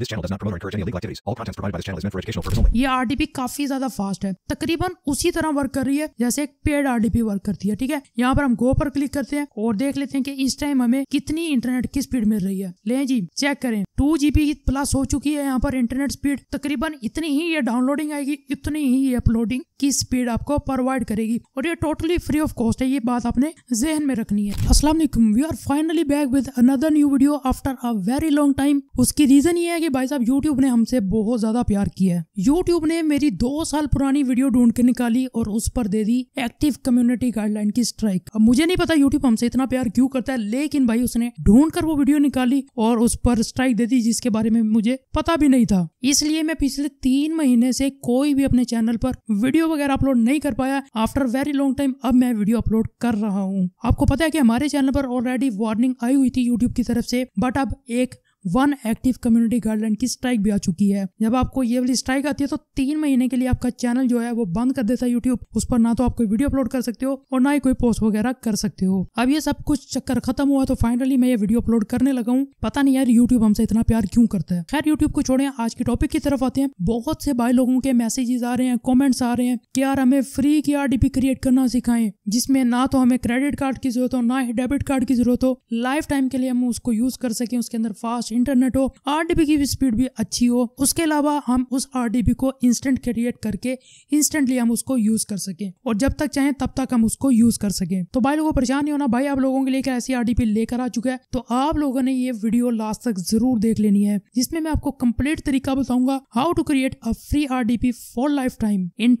This channel does not promote or encourage any illegal activities. All content provided by this channel is meant for educational purposes only. ये RDP काफी ज्यादा fast है तकरीबन उसी तरह work कर रही है जैसे एक पेड RDP वर्क करती है ठीक है यहाँ पर हम गो पर क्लिक करते हैं और देख लेते हैं कि इस टाइम हमें कितनी इंटरनेट की स्पीड मिल रही है ले जी चेक करें टू जीबी प्लस हो चुकी है यहाँ पर इंटरनेट स्पीड तकरीबन इतनी ही ये डाउनलोडिंग आएगी इतनी ही ये अपलोडिंग की स्पीड आपको प्रोवाइड करेगी और ये टोटली फ्री ऑफ कॉस्ट है ये बात आपने जहन में रखनी है असला we are finally back with another new video after a very long time उसकी रीजन ये है कि देखिए भाई साहब यूट्यूब ने हमसे बहुत ज्यादा प्यार किया है यूट्यूब ने मेरी दो साल पुरानी वीडियो ढूंढ के निकाली और उस पर दे दी एक्टिव कम्युनिटी गाइडलाइन की स्ट्राइक अब मुझे नहीं पता यूट्यूब हमसे इतना प्यार क्यों करता है लेकिन भाई उसने ढूंढ कर वो वीडियो निकाली और उस पर स्ट्राइक दे दी जिसके बारे में मुझे पता भी नहीं था इसलिए मैं पिछले तीन महीने से कोई भी अपने चैनल पर वीडियो वगैरह अपलोड नहीं कर पाया आफ्टर वेरी लॉन्ग टाइम अब मैं वीडियो अपलोड कर रहा हूँ आपको पता है कि हमारे चैनल पर ऑलरेडी वार्निंग आई हुई थी यूट्यूब की तरफ से बट अब एक वन एक्टिव कम्युनिटी गाइडलाइन की स्ट्राइक भी आ चुकी है जब आपको ये वाली स्ट्राइक आती है तो तीन महीने के लिए आपका चैनल जो है वो बंद कर देता है यूट्यूब उस पर ना तो आप कोई वीडियो अपलोड कर सकते हो और ना ही कोई पोस्ट वगैरह कर सकते हो अब ये सब कुछ चक्कर खत्म हुआ तो फाइनली मैं ये वीडियो अपलोड करने लगा हूँ पता नहीं यार यूट्यूब हमसे इतना प्यार क्यों करता है खैर यूट्यूब को छोड़े आज के टॉपिक की तरफ आते हैं बहुत से भाई लोगों के मैसेजेस आ रहे हैं कॉमेंट्स आ रहे हैं कि यार हमें फ्री की पी क्रिएट करना सिखाएं जिसमें ना तो हमें क्रेडिट कार्ड की जरूरत हो ना ही डेबिट कार्ड की जरूरत हो लाइफ टाइम के लिए हम उसको यूज कर सकें उसके अंदर फास्ट फास्ट इंटरनेट हो आर की स्पीड भी अच्छी हो उसके अलावा हम उस आर को इंस्टेंट क्रिएट करके इंस्टेंटली हम उसको यूज कर सकें और जब तक चाहें तब तक हम उसको यूज कर सकें तो भाई लोगों परेशान नहीं होना भाई आप लोगों के लिए ऐसी आर लेकर आ चुका है तो आप लोगों ने ये वीडियो लास्ट तक जरूर देख लेनी है जिसमें मैं आपको कंप्लीट तरीका बताऊंगा how to create a free R for life time in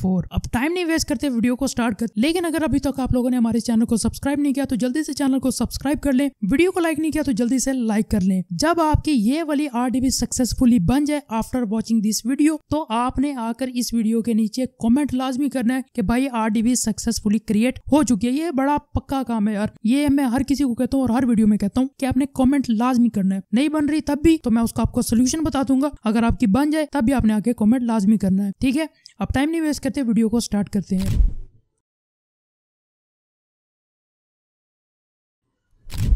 four अब टाइम नहीं वेस्ट करते वीडियो को स्टार्ट कर लेकिन अगर अभी तक आप लोगों ने हमारे चैनल को सब्सक्राइब नहीं किया तो जल्दी से चैनल को सब्सक्राइब कर ले वीडियो को लाइक नहीं किया तो जल्दी से लाइक कर लें जब आपकी ये वाली आर डी सक्सेसफुली बन जाए आफ्टर वॉचिंग दिस वीडियो तो आपने आकर इस वीडियो के नीचे कॉमेंट लाजमी करना है की भाई आर डी सक्सेसफुली क्रिएट हो चुकी है ये बड़ा पक्का काम है यार ये मैं हर किसी को कहता हूँ और हर वीडियो में कहता हूँ की आपने कॉमेंट लाजमी करना है नहीं बन रही तब भी तो मैं उसको आपको सोल्यूशन बता दूंगा अगर आपकी बन जाए तब भी आपने आके कॉमेंट लाजमी करना है ठीक है अब टाइम नहीं वेस्ट करते वीडियो को स्टार्ट करते हैं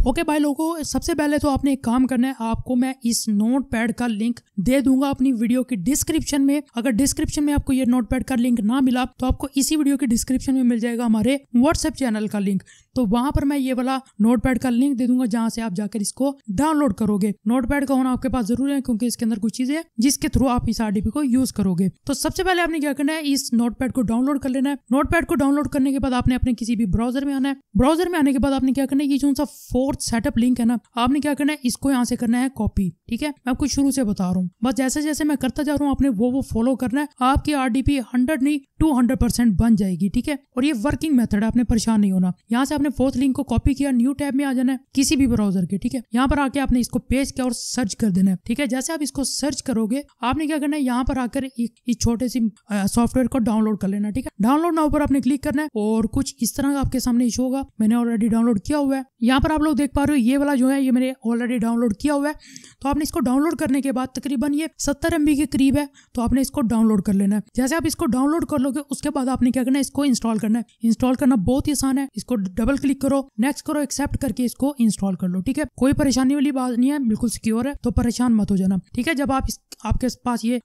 ओके भाई लोगों सबसे पहले तो आपने एक काम करना है आपको मैं इस नोट पैड का लिंक दे दूंगा अपनी वीडियो की डिस्क्रिप्शन में अगर डिस्क्रिप्शन में आपको ये नोट पैड का लिंक ना मिला तो आपको इसी वीडियो के डिस्क्रिप्शन में मिल जाएगा हमारे व्हाट्सएप चैनल का लिंक तो वहां पर मैं ये वाला नोट पैड का लिंक दे दूंगा जहां से आप जाकर इसको डाउनलोड करोगे नोट पैड का होना आपके पास जरूरी है क्योंकि इसके अंदर कुछ चीजें जिसके थ्रू आप इस आरडीपी को यूज करोगे तो सबसे पहले आपने क्या करना है इस नोट पैड को डाउनलोड कर लेना है नोट पैड को डाउनलोड करने के बाद आपने अपने किसी भी ब्राउजर में आना है ब्राउजर में आने के बाद आपने क्या करना है ये जो सा फोर फोर्थ सेटअप लिंक है ना आपने क्या करना है इसको यहाँ से करना है कॉपी ठीक है मैं आपको शुरू से बता रहा हूँ बस जैसे जैसे मैं करता जा रहा हूँ आपने वो वो फॉलो करना है आपकी आर डी पी हंड्रेड नहीं टू हंड्रेड परसेंट बन जाएगी ठीक है और ये वर्किंग मेथड है आपने परेशान नहीं होना यहाँ से आपने फोर्थ लिंक को कॉपी किया न्यू टैब में आ जाना है किसी भी ब्राउजर के ठीक है यहाँ पर आके आपने इसको पेज किया और सर्च कर देना है ठीक है जैसे आप इसको सर्च करोगे आपने क्या करना है यहाँ पर आकर इस छोटे सी सॉफ्टवेयर को डाउनलोड कर लेना ठीक है डाउनलोड नाउ पर आपने क्लिक करना है और कुछ इस तरह का आपके सामने इशू होगा मैंने ऑलरेडी डाउनलोड किया हुआ है यहाँ पर आप लोग देख पा रहे हो ये वाला जो है ये मैंने ऑलरेडी डाउनलोड किया हुआ है तो आपने इसको डाउनलोड करने के बाद तकरीबन ये सत्तर एम के करीब है तो आपने इसको डाउनलोड कर लेना है जैसे आप इसको डाउनलोड कर लोगे उसके बाद आपने क्या करना है इसको इंस्टॉल करना है इंस्टॉल करना बहुत ही आसान है इसको डबल क्लिक करो नेक्स्ट करो एक्सेप्ट करके इसको इंस्टॉल कर लो ठीक है कोई परेशानी वाली बात नहीं है बिल्कुल सिक्योर है तो परेशान मत हो जाना ठीक है जब आप इस, आपके पास ये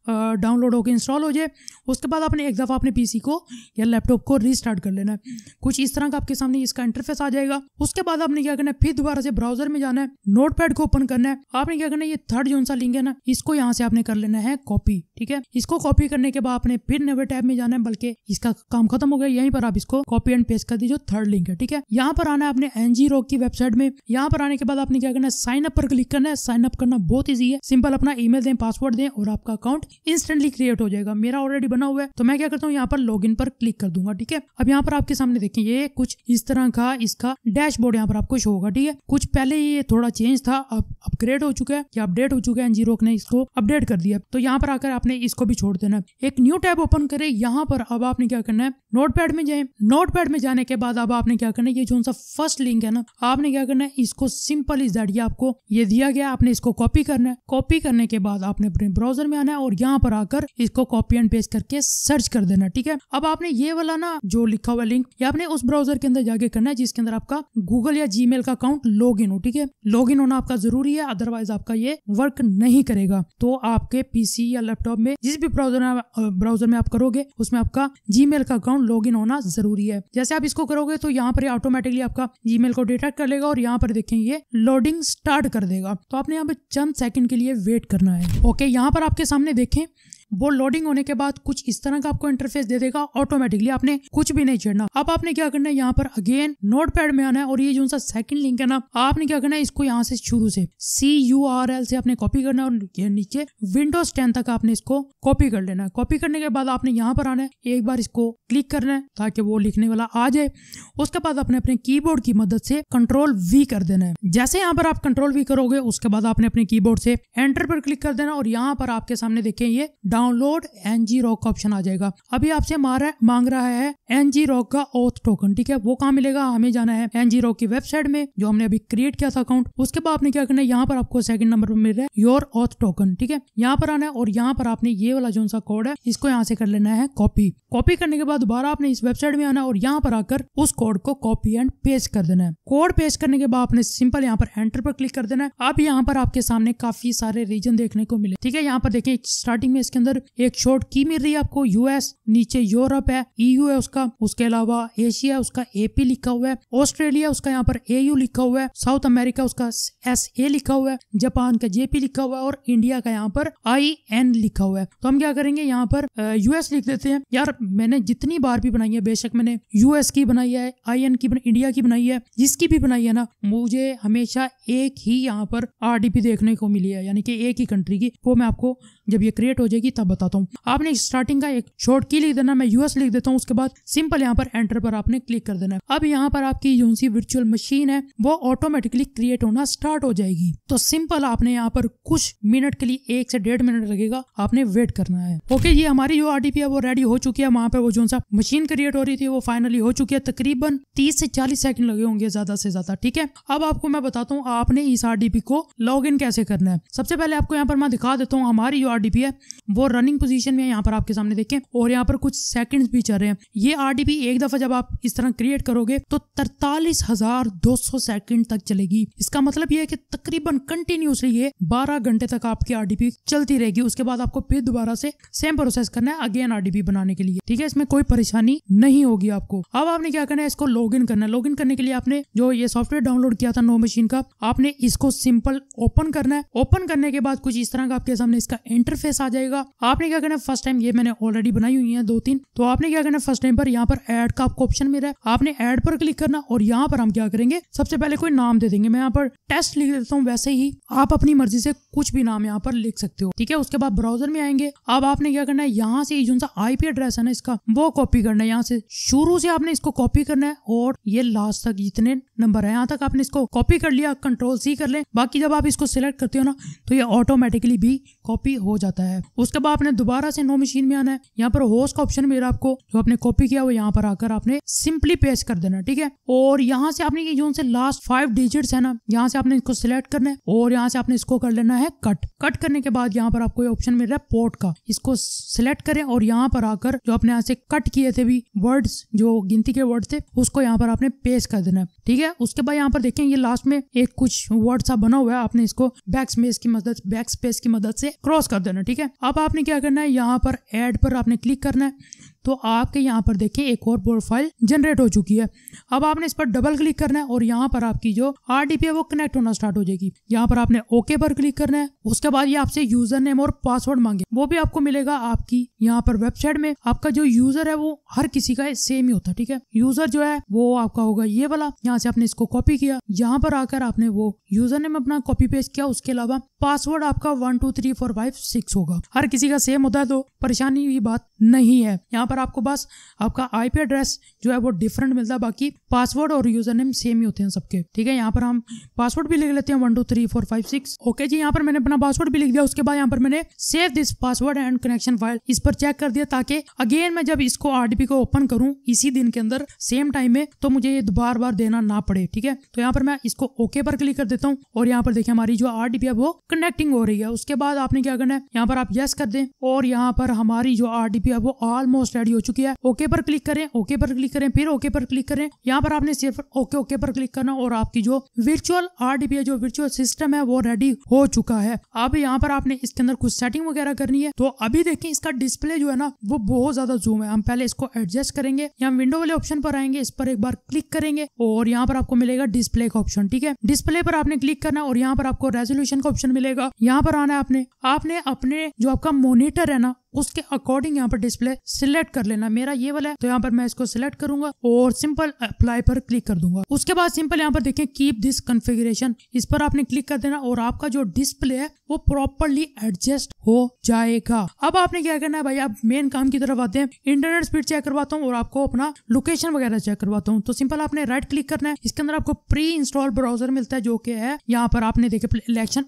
डाउनलोड होकर इंस्टॉल हो जाए उसके बाद आपने एक दफ़ा अपने पीसी को या लैपटॉप को रीस्टार्ट कर लेना है कुछ इस तरह का आपके सामने इसका इंटरफेस आ जाएगा उसके बाद आपने क्या करना है फिर दोबारा से ब्राउजर में जाना है नोटपैड को ओपन करना है आपने क्या करना है ये थर्ड जो सा लिंक है ना इसको यहाँ से आपने कर लेना है कॉपी ठीक है इसको कॉपी करने के बाद आपने फिर नवे टैब में जाना है बल्कि इसका काम खत्म हो गया यहीं पर आप इसको कॉपी एंड पेस्ट कर दीजिए थर्ड लिंक है ठीक है यहाँ पर आना है आपने एनजी रॉक की वेबसाइट में यहाँ पर आने के बाद आपने क्या करना है साइन अप पर क्लिक करना है साइन अप करना बहुत ईजी है सिंपल अपना मेल दें पासवर्ड दें और आपका अकाउंट इंस्टेंटली क्रिएट हो जाएगा मेरा ऑलरेडी बना हुआ है तो मैं क्या करता हूँ यहाँ पर लॉग पर क्लिक कर दूंगा ठीक है अब यहाँ पर आपके सामने देखें ये कुछ इस तरह का इसका डैशबोर्ड यहाँ पर आपको शो होगा ठीक है कुछ पहले ये थोड़ा चेंज था अब अपग्रेड हो चुका है या अपडेट हो चुका है एनजी ने इसको अपडेट कर दिया तो यहाँ पर आकर आपने इसको भी छोड़ देना एक न्यू टैब ओपन करें यहाँ पर अब आपने क्या करना है नोट में जाए नोट में जाने के बाद अब आपने क्या करना है ये जो सा फर्स्ट लिंक है ना आपने क्या करना है इसको सिंपल इज दैट ये आपको ये दिया गया आपने इसको कॉपी करना है कॉपी करने के बाद आपने अपने ब्राउजर में आना है और यहाँ पर आकर इसको कॉपी एंड पेस्ट करके सर्च कर देना ठीक है अब आपने ये वाला ना जो लिखा हुआ लिंक ये आपने उस ब्राउजर के अंदर जाके करना है जिसके अंदर आपका गूगल या जी का अकाउंट लॉग इन हो ठीक है लॉग इन होना आपका जरूरी है अदरवाइज आपका ये वर्क नहीं करेगा तो आपके पीसी या लैपटॉप में जिस भी ब्राउजर ब्राउजर में आप करोगे उसमें आपका जीमेल का अकाउंट लॉग इन होना जरूरी है जैसे आप इसको करोगे तो यहाँ पर ऑटोमेटिकली आपका जी को डिटेक्ट कर लेगा और यहाँ पर देखें ये लोडिंग स्टार्ट कर देगा तो आपने यहाँ पे चंद सेकंड के लिए वेट करना है ओके यहाँ पर आपके सामने देखें बोर्ड लोडिंग होने के बाद कुछ इस तरह का आपको इंटरफेस दे देगा ऑटोमेटिकली आपने कुछ भी नहीं छेड़ना अब आपने क्या करना है यहाँ पर अगेन नोट पैड में आना है और ये जो सा सेकंड लिंक है ना आपने क्या करना है इसको यहाँ से शुरू से सी यू आर एल से आपने कॉपी करना है और ये नीचे विंडोज टेन तक आपने इसको कॉपी कर लेना है कॉपी करने के बाद आपने यहाँ पर आना है एक बार इसको क्लिक करना है ताकि वो लिखने वाला आ जाए उसके बाद आपने अपने की की मदद से कंट्रोल वी कर देना है जैसे यहाँ पर आप कंट्रोल वी करोगे उसके बाद आपने अपने की से एंटर पर क्लिक कर देना और यहाँ पर आपके सामने देखें ये डाउनलोड एन जी रॉक का ऑप्शन आ जाएगा अभी आपसे मारा मांग रहा है एन जी रॉक का ओथ टोकन ठीक है वो कहाँ मिलेगा हमें जाना है एन जी रॉक की वेबसाइट में जो हमने अभी क्रिएट किया था अकाउंट उसके बाद आपने क्या करना है यहाँ पर आपको सेकंड नंबर पर मिल रहा है योर ओथ टोकन ठीक है यहाँ पर आना है और यहाँ पर आपने ये वाला जो सा कोड है इसको यहाँ से कर लेना है कॉपी कॉपी करने के बाद दोबारा आपने इस वेबसाइट में आना और यहाँ पर आकर उस कोड को कॉपी एंड पेस्ट कर देना है कोड पेस्ट करने के बाद आपने सिंपल यहाँ पर एंटर पर क्लिक कर देना है अब यहाँ पर आपके सामने काफी सारे रीजन देखने को मिले ठीक है यहाँ पर देखिए स्टार्टिंग में इसके अंदर अंदर एक शॉर्ट की मिल रही है आपको यूएस नीचे यूरोप है ईयू e है उसका उसके अलावा एशिया उसका एपी लिखा हुआ है ऑस्ट्रेलिया उसका यहाँ पर एयू लिखा हुआ है साउथ अमेरिका उसका एस ए लिखा हुआ है जापान का जेपी लिखा हुआ है और इंडिया का यहाँ पर आई एन लिखा हुआ है तो हम क्या करेंगे यहाँ पर यूएस लिख देते हैं यार मैंने जितनी बार भी बनाई है बेशक मैंने यूएस की बनाई है आई एन की इंडिया की बनाई है जिसकी भी बनाई है ना मुझे हमेशा एक ही यहाँ पर आरडीपी देखने को मिली है यानी कि एक ही कंट्री की वो मैं आपको जब ये क्रिएट हो जाएगी तब बताता हूँ आपने स्टार्टिंग का एक शॉर्ट की लिख देना मैं यूएस लिख देता हूँ उसके बाद सिंपल यहाँ पर एंटर पर आपने क्लिक कर देना अब यहाँ पर आपकी जो सी वर्चुअल मशीन है वो ऑटोमेटिकली क्रिएट होना स्टार्ट हो जाएगी तो सिंपल आपने यहाँ पर कुछ मिनट के लिए एक से डेढ़ मिनट लगेगा आपने वेट करना है ओके ये हमारी जो आर है वो रेडी हो चुकी है वहाँ पे वो जो सा मशीन क्रिएट हो रही थी वो फाइनली हो चुकी है तकरीबन तीस से चालीस सेकंड लगे होंगे ज्यादा से ज्यादा ठीक है अब आपको मैं बताता हूँ आपने इस आर को लॉग कैसे करना है सबसे पहले आपको यहाँ पर मैं दिखा देता हूँ हमारी जो आर है वो रनिंग पोजीशन में है यहाँ पर आपके सामने देखें और यहाँ पर कुछ सेकंड्स भी चल रहे हैं ये आर एक दफा जब आप इस तरह क्रिएट करोगे तो तरतालीस हजार दो सौ सेकेंड तक चलेगी इसका मतलब यह है कि तकरीबन कंटिन्यूसली ये बारह घंटे तक आपकी आर चलती रहेगी उसके बाद आपको फिर दोबारा से सेम प्रोसेस करना है अगेन आर बनाने के लिए ठीक है इसमें कोई परेशानी नहीं होगी आपको अब आपने क्या करना है इसको लॉग इन करना है लॉग इन करने के लिए आपने जो ये सॉफ्टवेयर डाउनलोड किया था नो मशीन का आपने इसको सिंपल ओपन करना है ओपन करने के बाद कुछ इस तरह का आपके सामने इसका एंट्री इंटरफेस आ जाएगा आपने क्या करना फर्स्ट टाइम ये मैंने ऑलरेडी बनाई हुई है दो तीन तो आपने क्या करना फर्स्ट टाइम पर यहाँ पर एड का आपको ऑप्शन मिला है आपने एड पर क्लिक करना और यहाँ पर हम क्या करेंगे सबसे पहले कोई नाम दे देंगे मैं यहाँ पर टेस्ट लिख देता हूँ वैसे ही आप अपनी मर्जी से कुछ भी नाम यहाँ पर लिख सकते हो ठीक है उसके बाद ब्राउजर में आएंगे अब आपने क्या करना है यहाँ से जो सा आईपी एड्रेस है ना इसका वो कॉपी करना है यहाँ से शुरू से आपने इसको कॉपी करना है और ये लास्ट तक जितने नंबर है यहाँ तक आपने इसको कॉपी कर लिया कंट्रोल सी कर ले बाकी जब आप इसको सिलेक्ट करते हो ना तो ये ऑटोमेटिकली भी कॉपी हो जाता है उसके बाद आपने दोबारा से नो मशीन में आना है यहाँ पर होस्ट का ऑप्शन मिल रहा आपको जो आपने कॉपी किया वो यहाँ पर आकर आपने सिंपली पेस्ट कर देना ठीक है और यहाँ से आपने जो उनसे लास्ट फाइव डिजिट है ना यहाँ से आपने इसको सिलेक्ट करना है और यहाँ से आपने इसको कर लेना है कट कट करने के बाद यहाँ पर आपको ये ऑप्शन मिल रहा है पोर्ट का इसको सिलेक्ट करें और यहाँ पर आकर जो आपने यहाँ से कट किए थे भी वर्ड्स जो गिनती के वर्ड थे उसको यहाँ पर आपने पेस्ट कर देना है ठीक है उसके बाद यहाँ पर देखें ये लास्ट में एक कुछ वर्ड सा बना हुआ है आपने इसको बैक स्पेस की मदद बैक स्पेस की मदद से क्रॉस कर देना ठीक है अब आपने क्या करना है यहाँ पर एड पर आपने क्लिक करना है तो आपके यहाँ पर देखिए एक और प्रोफाइल जनरेट हो चुकी है अब आपने इस पर डबल क्लिक करना है और यहाँ पर आपकी जो आर है वो कनेक्ट होना स्टार्ट हो जाएगी यहाँ पर आपने ओके पर क्लिक करना है उसके बाद ये आपसे यूजर नेम और पासवर्ड मांगे वो भी आपको मिलेगा आपकी यहाँ पर वेबसाइट में आपका जो यूजर है वो हर किसी का सेम ही होता है ठीक है यूजर जो है वो आपका होगा ये वाला यहाँ से आपने इसको कॉपी किया यहाँ पर आकर आपने वो यूजर नेम अपना कॉपी पेस्ट किया उसके अलावा पासवर्ड आपका one two three four five six होगा हर किसी का सेम होता है तो परेशानी ये बात नहीं है यहाँ पर पर आपको बस आपका आई पी एड्रेस जो है वो डिफरेंट मिलता है बाकी पासवर्ड और यूजर नेम सेम ही होते हैं सबके ठीक है यहाँ पर हम पासवर्ड भी लिख लेते हैं one two three four five six okay जी यहाँ पर मैंने अपना पासवर्ड भी लिख दिया उसके बाद यहाँ पर मैंने save this password and connection file इस पर चेक कर दिया ताकि अगेन मैं जब इसको आरडीपी को ओपन करूँ इसी दिन के अंदर सेम टाइम में तो मुझे ये बार बार देना ना पड़े ठीक है तो यहाँ पर मैं इसको ओके पर क्लिक कर देता हूँ और यहाँ पर देखिए हमारी जो आरडीपी है वो कनेक्टिंग हो रही है उसके बाद आपने क्या करना है यहाँ पर आप यस कर दें और यहाँ पर हमारी जो आरडीपी है वो ऑलमोस्ट स्टडी हो चुकी है ओके पर क्लिक करें ओके पर क्लिक करें फिर ओके पर क्लिक करें यहाँ पर आपने सिर्फ ओके ओके पर क्लिक करना और आपकी जो वर्चुअल आरडीपी जो वर्चुअल सिस्टम है वो रेडी हो चुका है अब यहाँ पर आपने इसके अंदर कुछ सेटिंग वगैरह करनी है तो अभी देखें इसका डिस्प्ले जो है ना वो बहुत ज्यादा जूम है हम पहले इसको एडजस्ट करेंगे या विंडो वाले ऑप्शन पर आएंगे इस पर एक बार क्लिक करेंगे और यहाँ पर आपको मिलेगा डिस्प्ले का ऑप्शन ठीक है डिस्प्ले पर आपने क्लिक करना और यहाँ पर आपको रेजोल्यूशन का ऑप्शन मिलेगा यहाँ पर आना है आपने आपने अपने जो आपका मोनिटर है ना उसके अकॉर्डिंग यहाँ पर डिस्प्ले सिलेक्ट कर लेना मेरा ये वाला है तो यहाँ पर मैं इसको सिलेक्ट करूंगा और सिंपल अप्लाई पर क्लिक कर दूंगा उसके बाद सिंपल यहाँ पर देखें कीप दिस कन्फिग्रेशन इस पर आपने क्लिक कर देना और आपका जो डिस्प्ले है वो प्रॉपरली एडजस्ट हो जाएगा अब आपने क्या करना है भाई आप मेन काम की तरफ आते हैं इंटरनेट स्पीड चेक करवाता हूँ और आपको अपना लोकेशन वगैरह चेक करवाता हूँ तो सिंपल आपने राइट क्लिक करना है इसके अंदर आपको प्री इंस्टॉल ब्राउजर मिलता है जो कि है यहाँ पर आपने देखे इलेक्शन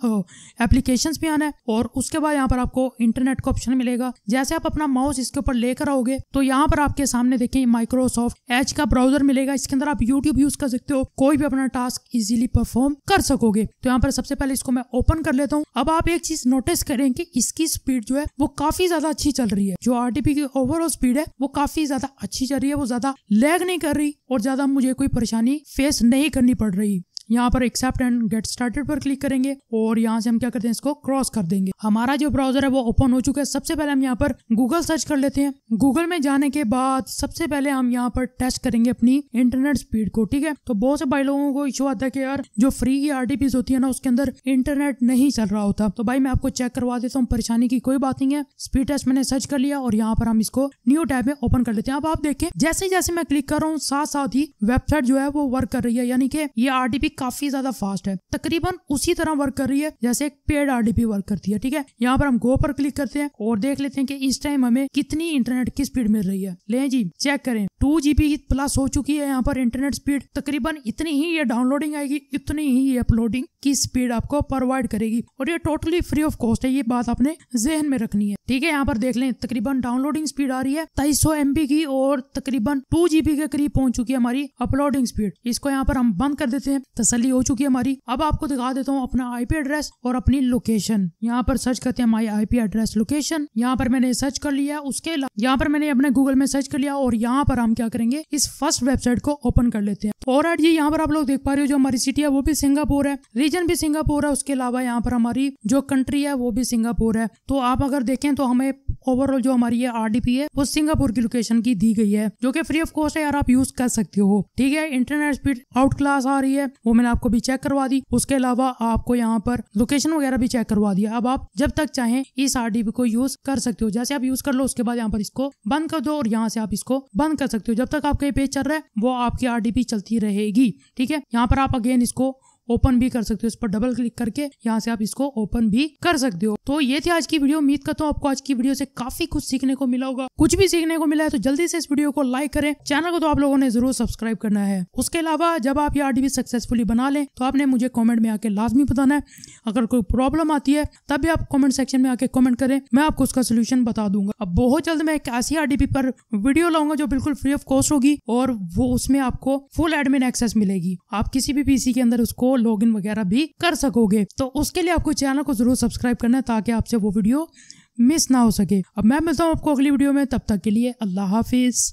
एप्लीकेशन भी आना है और उसके बाद यहाँ पर आपको इंटरनेट का ऑप्शन मिलेगा जैसे आप अपना माउस इसके ऊपर लेकर आओगे तो यहाँ पर आपके सामने देखें माइक्रोसॉफ्ट एच का ब्राउजर मिलेगा इसके अंदर आप यूट्यूब यूज कर सकते हो कोई भी अपना टास्क इजिली परफॉर्म कर सकोगे तो यहाँ पर सबसे पहले इसको मैं ओपन कर लेता हूँ अब आप एक चीज नोटिस करें कि इसकी स्पीड जो है वो काफी ज्यादा अच्छी चल रही है जो आरटीपी की ओवरऑल स्पीड है वो काफी ज्यादा अच्छी चल रही है वो ज्यादा लैग नहीं कर रही और ज्यादा मुझे कोई परेशानी फेस नहीं करनी पड़ रही यहाँ पर एक्सेप्ट एंड गेट स्टार्टेड पर क्लिक करेंगे और यहाँ से हम क्या करते हैं इसको क्रॉस कर देंगे हमारा जो ब्राउजर है वो ओपन हो चुका है सबसे पहले हम यहाँ पर गूगल सर्च कर लेते हैं गूगल में जाने के बाद सबसे पहले हम यहाँ पर टेस्ट करेंगे अपनी इंटरनेट स्पीड को ठीक है तो बहुत से भाई लोगों को इशू आता है कि यार जो फ्री की आरटीपीस होती है ना उसके अंदर इंटरनेट नहीं चल रहा होता तो भाई मैं आपको चेक करवा देता हूँ परेशानी की कोई बात नहीं है स्पीड टेस्ट मैंने सर्च कर लिया और यहाँ पर हम इसको न्यू टैब में ओपन कर लेते हैं अब आप देखें जैसे जैसे मैं क्लिक कर रहा हूँ साथ साथ ही वेबसाइट जो है वो वर्क कर रही है यानी कि ये आरटीपी काफी ज्यादा फास्ट है तकरीबन उसी तरह वर्क कर रही है जैसे एक पेड आरडीपी वर्क करती है ठीक है यहाँ पर हम गो पर क्लिक करते हैं और देख लेते हैं कि इस टाइम हमें कितनी इंटरनेट की स्पीड मिल रही है ले जी चेक करें टू जीबी प्लस हो चुकी है यहाँ पर इंटरनेट स्पीड तकरीबन इतनी ही ये डाउनलोडिंग आएगी इतनी ही ये अपलोडिंग की स्पीड आपको प्रोवाइड करेगी और ये टोटली फ्री ऑफ कॉस्ट है ये बात आपने जहन में रखनी है ठीक है यहाँ पर देख लें तकरीबन डाउनलोडिंग स्पीड आ रही है तेईस सौ की और तकरीबन टू जीबी के करीब पहुंच चुकी है हमारी अपलोडिंग स्पीड इसको यहाँ पर हम बंद कर देते हैं तसली हो चुकी है हमारी अब आपको दिखा देता हूँ अपना आईपी एड्रेस और अपनी लोकेशन यहाँ पर सर्च करते हैं माई आईपी एड्रेस लोकेशन यहाँ पर मैंने सर्च कर लिया उसके यहाँ पर मैंने अपने गूगल में सर्च कर लिया और यहाँ पर हम क्या करेंगे इस फर्स्ट वेबसाइट को ओपन कर लेते हैं और आज ये यहाँ पर आप लोग देख पा रहे हो जो हमारी सिटी है वो भी सिंगापुर है रीजन भी सिंगापुर है उसके अलावा यहाँ पर हमारी जो कंट्री है वो भी सिंगापुर है तो आप अगर देखें तो हमें ओवरऑल जो हमारी ये आरडीपी है वो सिंगापुर की लोकेशन की दी गई है जो कि फ्री ऑफ कॉस्ट है यार आप यूज कर सकते हो ठीक है इंटरनेट स्पीड आउट क्लास आ रही है वो मैंने आपको भी चेक करवा दी उसके अलावा आपको यहाँ पर लोकेशन वगैरह भी चेक करवा दिया अब आप जब तक चाहें इस आर को यूज कर सकते हो जैसे आप यूज कर लो उसके बाद यहाँ पर इसको बंद कर दो और यहाँ से आप इसको बंद कर सकते हो जब तक आपका ये पेज चल रहा है वो आपकी आर चलती रहेगी ठीक है यहाँ पर आप अगेन इसको ओपन भी कर सकते हो इस पर डबल क्लिक करके यहाँ से आप इसको ओपन भी कर सकते हो तो ये थी आज की वीडियो उम्मीद करता हूँ आपको आज की वीडियो से काफी कुछ सीखने को मिला होगा कुछ भी सीखने को मिला है तो जल्दी से इस वीडियो को लाइक करें चैनल को तो आप लोगों ने जरूर सब्सक्राइब करना है उसके अलावा जब आप ये आरडीबी सक्सेसफुली बना लें तो आपने मुझे कॉमेंट में आके लाजमी बताना है अगर कोई प्रॉब्लम आती है तब भी आप कॉमेंट सेक्शन में आके कॉमेंट करें मैं आपको उसका सोल्यूशन बता दूंगा अब बहुत जल्द मैं एक ऐसी आरडीबी पर वीडियो लाऊंगा जो बिल्कुल फ्री ऑफ कॉस्ट होगी और वो उसमें आपको फुल एडमिन एक्सेस मिलेगी आप किसी भी पीसी के अंदर उसको लॉग वगैरह भी कर सकोगे तो उसके लिए आपको चैनल को जरूर सब्सक्राइब करना है ताकि आपसे वो वीडियो मिस ना हो सके अब मैं मिलता हूँ आपको अगली वीडियो में तब तक के लिए अल्लाह हाफिज़